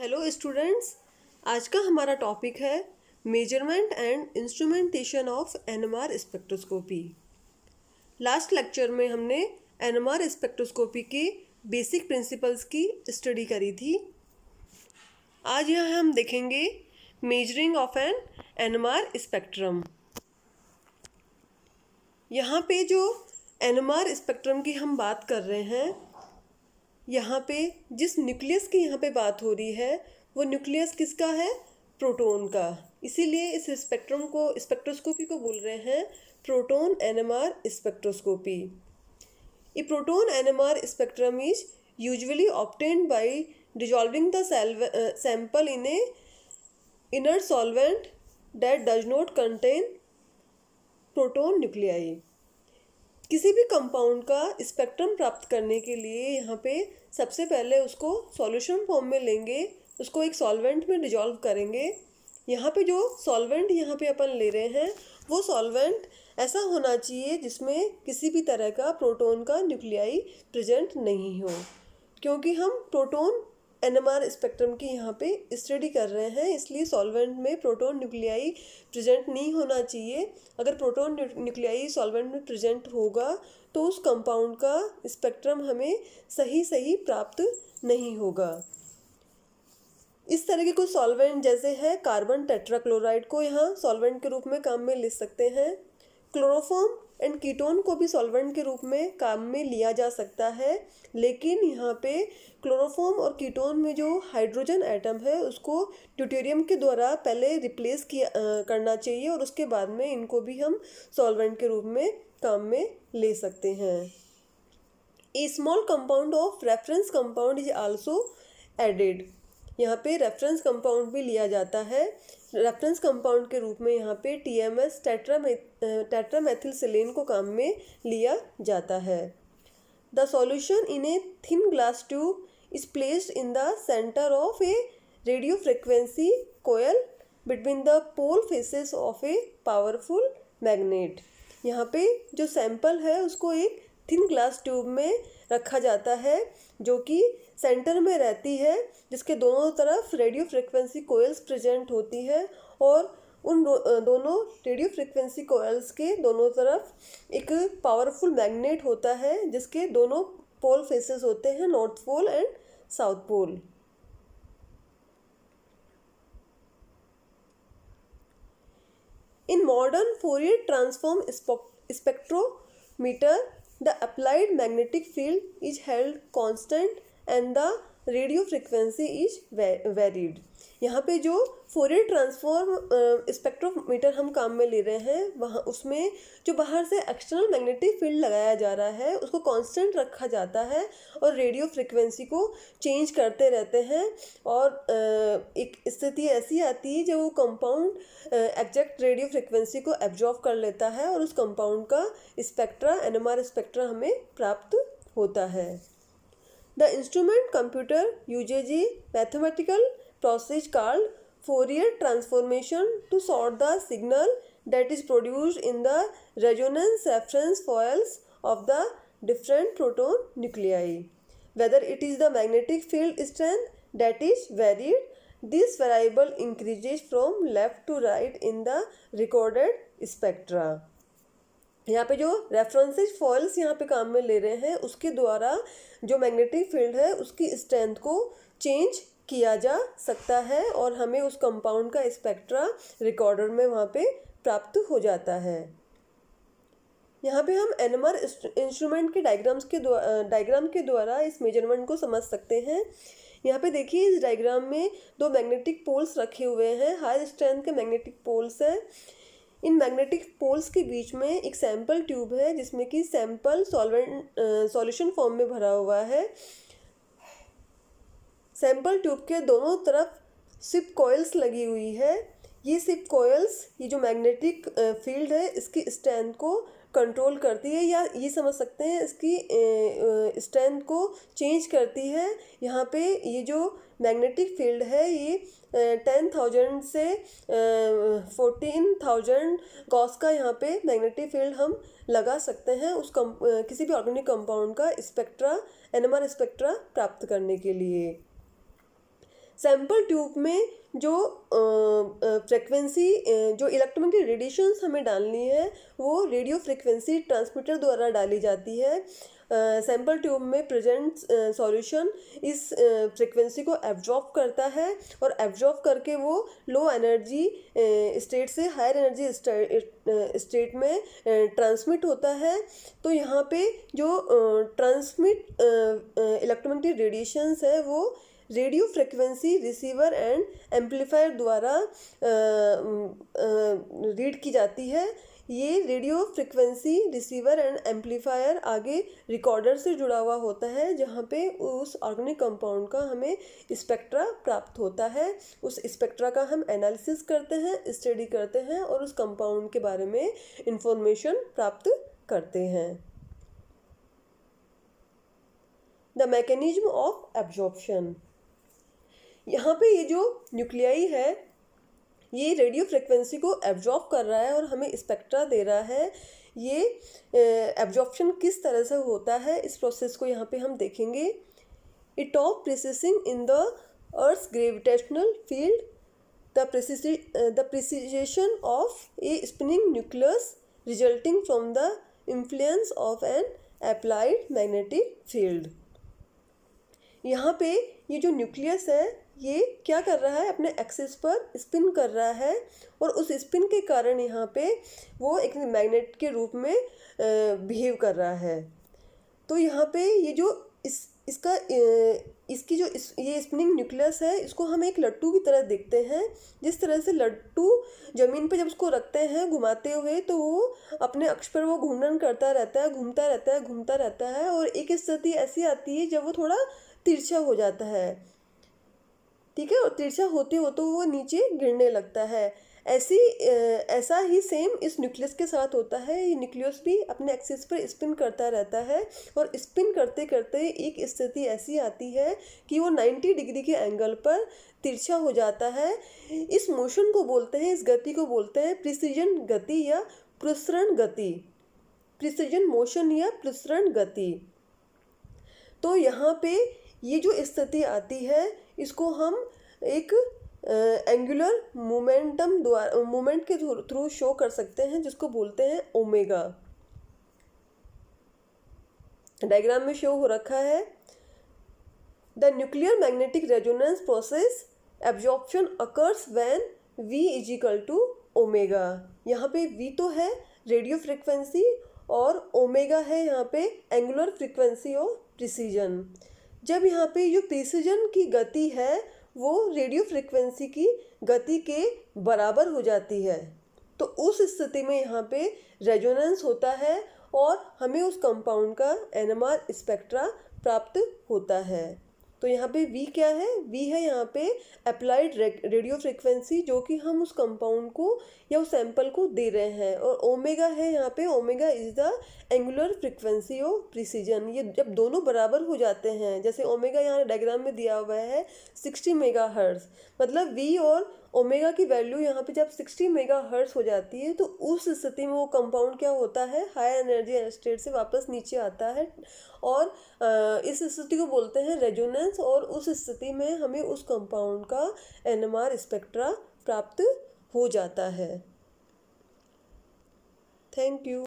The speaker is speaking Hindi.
हेलो स्टूडेंट्स आज का हमारा टॉपिक है measurement and instrumentation of NMR spectroscopy last lecture में हमने एनएमआर स्पेक्ट्रोस्कोपी के बेसिक प्रिंसिपल्स की स्टडी करी थी आज यहाँ हम देखेंगे measuring of an NMR spectrum यहाँ पे जो एनएमआर स्पेक्ट्रम की हम बात कर रहे हैं यहाँ पे जिस न्यूक्लियस की यहाँ पे बात हो रही है वो न्यूक्लियस किसका है प्रोटोन का इसीलिए इस स्पेक्ट्रम को स्पेक्ट्रोस्कोपी को बोल रहे हैं प्रोटोन एनएमआर स्पेक्ट्रोस्कोपी ये proton NMR spectrum is usually obtained by dissolving the uh, sample in a inert solvent that does not contain proton किसी भी कंपाउंड का स्पेक्ट्रम प्राप्त करने के लिए यहाँ पे सबसे पहले उसको सॉल्यूशन फॉर्म में लेंगे उसको एक सॉल्वेंट में डिजॉल्व करेंगे यहाँ पे जो सॉल्वेंट यहाँ पे अपन ले रहे हैं वो सॉल्वेंट ऐसा होना चाहिए जिसमें किसी भी तरह का प्रोटॉन का न्यूक्लियाई प्रेजेंट नहीं हो क्योंकि हम प्रोटॉन एनएमआर स्पेक्ट्रम की यहाँ पे स्टडी कर रहे हैं इसलिए सॉल्वेंट में प्रोटॉन न्यूक्लियाई प्रेजेंट नहीं होना चाहिए अगर प्रोटॉन न्यूक्लियाई सॉल्वेंट में प्रेजेंट होगा तो उस कंपाउंड का स्पेक्ट्रम हमें सही सही प्राप्त नहीं होगा इस तरह के कुछ सॉल्वेंट जैसे हैं कार्बन टेट्राक्लोराइड को यहाँ सॉल्वेंट के रूप में काम में ले सकते हैं क्लोरोफॉम एंड कीटोन को भी सॉल्वेंट के रूप में काम में लिया जा सकता है लेकिन यहाँ पे क्लोरोफॉर्म और कीटोन में जो हाइड्रोजन एटम है उसको ट्यूटेरियम के द्वारा पहले रिप्लेस किया करना चाहिए और उसके बाद में इनको भी हम सॉल्वेंट के रूप में काम में ले सकते हैं a small compound of reference compound is also added यहाँ पे रेफरेंस कंपाउंड भी लिया जाता है रेफरेंस कंपाउंड के रूप में यहाँ पे टी एम एस सिलेन को काम में लिया जाता है the solution in a thin glass tube is placed in the centre of a radio frequency coil between the pole faces of a powerful magnet यहाँ पे जो सैंपल है उसको एक थिन ग्लास ट्यूब में रखा जाता है जो कि सेंटर में रहती है जिसके दोनों तरफ रेडियो फ्रिक्वेंसी कोयल्स प्रेजेंट होती हैं और उन दोनों रेडियो फ्रिक्वेंसी कोयल्स के दोनों तरफ एक पावरफुल मैग्नेट होता है जिसके दोनों पोल फेसेस होते हैं north pole and south pole in modern Fourier transform spectrometer the applied magnetic field is held constant and the radio frequency is varied यहाँ पे जो फोरियर ट्रांसफॉर्म स्पेक्ट्रोमीटर हम काम में ले रहे हैं वहाँ उसमें जो बाहर से एक्सटर्नल मैग्नेटिक फील्ड लगाया जा रहा है उसको कांस्टेंट रखा जाता है और रेडियो फ्रिक्वेंसी को चेंज करते रहते हैं और uh, एक स्थिति ऐसी आती है जब वो कंपाउंड एग्जैक्ट रेडियो फ्रिक्वेंसी को एब्जॉर्व कर लेता है और उस कंपाउंड का स्पेक्ट्रा एनएमआर स्पेक्ट्रा हमें प्राप्त होता है The instrument computer uses a mathematical process called Fourier transformation to sort the signal that is produced in the resonance reference foils of the different proton nuclei. Whether it is the magnetic field strength that is varied, this variable increases from left to right in the recorded spectra. यहाँ पे जो रेफरेंसेज फॉल्स यहाँ पे काम में ले रहे हैं उसके द्वारा जो मैग्नेटिक फील्ड है उसकी स्ट्रेंथ को चेंज किया जा सकता है और हमें उस कंपाउंड का स्पेक्ट्रा रिकॉर्डर में वहाँ पे प्राप्त हो जाता है यहाँ पे हम एनमर इंस्ट्रूमेंट के डायग्राम्स के द्वारा डायग्राम के द्वारा इस मेजरमेंट को समझ सकते हैं यहाँ पे देखिए इस डायग्राम में दो मैग्नेटिक पोल्स रखे हुए हैं हाई स्ट्रेंथ के मैग्नेटिक पोल्स हैं इन मैग्नेटिक पोल्स के बीच में एक सैंपल ट्यूब है जिसमें कि सैंपल सॉल्वेंट सॉल्यूशन फॉर्म में भरा हुआ है सैंपल ट्यूब के दोनों तरफ सिप कॉयल्स लगी हुई है ये सिप कॉयल्स ये जो मैग्नेटिक फील्ड है इसकी स्ट्रेंथ को कंट्रोल करती है या ये समझ सकते हैं इसकी स्ट्रेंथ को चेंज करती है यहाँ पे ये जो मैग्नेटिक फील्ड है ये टेन थाउजेंड से फोर्टीन थाउजेंड गॉस का यहाँ पे मैग्नेटिक फील्ड हम लगा सकते हैं उस कम किसी भी ऑर्गेनिक कंपाउंड का स्पेक्ट्रा एनएमआर स्पेक्ट्रा प्राप्त करने के लिए सैम्पल ट्यूब में जो फ्रिक्वेंसी जो इलेक्ट्रॉन की हमें डालनी है वो रेडियो फ्रिक्वेंसी ट्रांसमीटर द्वारा डाली जाती है सैम्पल ट्यूब में प्रेजेंट सॉल्यूशन इस फ्रिक्वेंसी को एब्जॉर्ब करता है और एब्जॉर्ब करके वो लो एनर्जी स्टेट से हायर एनर्जी स्टेट में ट्रांसमिट होता है तो यहाँ पे जो ट्रांसमिट इलेक्ट्रोमैग्नेटिक रेडिएशंस है वो radio frequency receiver and amplifier द्वारा रीड की जाती है ये radio frequency receiver and amplifier आगे रिकॉर्डर से जुड़ा हुआ होता है जहाँ पे उस ऑर्गेनिक कंपाउंड का हमें स्पेक्ट्रा प्राप्त होता है उस स्पेक्ट्रा का हम एनालिसिस करते हैं स्टडी करते हैं और उस कंपाउंड के बारे में इंफॉर्मेशन प्राप्त करते हैं द मैकेनिज्म ऑफ एब्जॉर्प्शन यहाँ पे ये जो न्यूक्लियाई है ये रेडियो फ्रिक्वेंसी को एब्जॉर्ब कर रहा है और हमें स्पेक्ट्रा दे रहा है ये एब्जॉर्प्शन किस तरह से होता है इस प्रोसेस को यहाँ पे हम देखेंगे it of processing in the Earth gravitational field the the precession of a spinning nucleus resulting from the influence of an applied magnetic field यहाँ पे ये जो न्यूक्लियस है ये क्या कर रहा है अपने एक्सिस पर स्पिन कर रहा है और उस स्पिन के कारण यहाँ पे वो एक मैग्नेट के रूप में बिहेव कर रहा है तो यहाँ पे ये जो इस इसका इसकी जो इस, ये स्पिनिंग न्यूक्लियस है इसको हम एक लट्टू की तरह देखते हैं जिस तरह से लट्टू ज़मीन पर जब उसको रखते हैं घुमाते हुए तो वो अपने अक्ष पर वो घूर्णन करता रहता है घूमता रहता है घूमता रहता है और एक स्थिति ऐसी आती है जब वो थोड़ा तिरछा हो जाता है ठीक है तिरछा होते हो तो वो नीचे गिरने लगता है ऐसी ऐसा ही सेम इस न्यूक्लियस के साथ होता है ये न्यूक्लियस भी अपने एक्सिस पर स्पिन करता रहता है और स्पिन करते करते एक स्थिति ऐसी आती है कि वो नाइन्टी डिग्री के एंगल पर तिरछा हो जाता है इस मोशन को बोलते हैं इस गति को बोलते हैं प्रिसीजन गति या प्रसरण गति प्रिसीजन मोशन या प्रसरण गति तो यहाँ पे ये जो स्थिति आती है इसको हम एक एंगुलर मोमेंटम द्वारा मोमेंट के थ्रू शो कर सकते हैं जिसको बोलते हैं ओमेगा डायग्राम में शो हो रखा है the nuclear magnetic resonance process absorption occurs when v is equal to omega यहाँ पे वी तो है रेडियो फ्रिक्वेंसी और ओमेगा है यहाँ पे एंगुलर फ्रिक्वेंसी ऑफ प्रिसीजन जब यहाँ पे जो प्रेसिजन की गति है वो रेडियो फ्रिक्वेंसी की गति के बराबर हो जाती है तो उस स्थिति में यहाँ पे रेजोनेंस होता है और हमें उस कंपाउंड का एनएमआर स्पेक्ट्रा प्राप्त होता है तो यहाँ पे वी क्या है वी है यहाँ पे अप्लाइड रेडियो फ्रिक्वेंसी जो कि हम उस कंपाउंड को या उस सैंपल को दे रहे हैं और ओमेगा है यहाँ पे omega is the angular frequency of precision ये जब दोनों बराबर हो जाते हैं जैसे ओमेगा यहाँ डायग्राम में दिया हुआ है सिक्सटी मेगा मतलब वी और ओमेगा की वैल्यू यहाँ पे जब 60 मेगा हर्ट्स हो जाती है तो उस स्थिति में वो कंपाउंड क्या होता है हाई एनर्जी स्टेट से वापस नीचे आता है और इस स्थिति को बोलते हैं रेजोनेंस और उस स्थिति में हमें उस कंपाउंड का एन स्पेक्ट्रा प्राप्त हो जाता है थैंक यू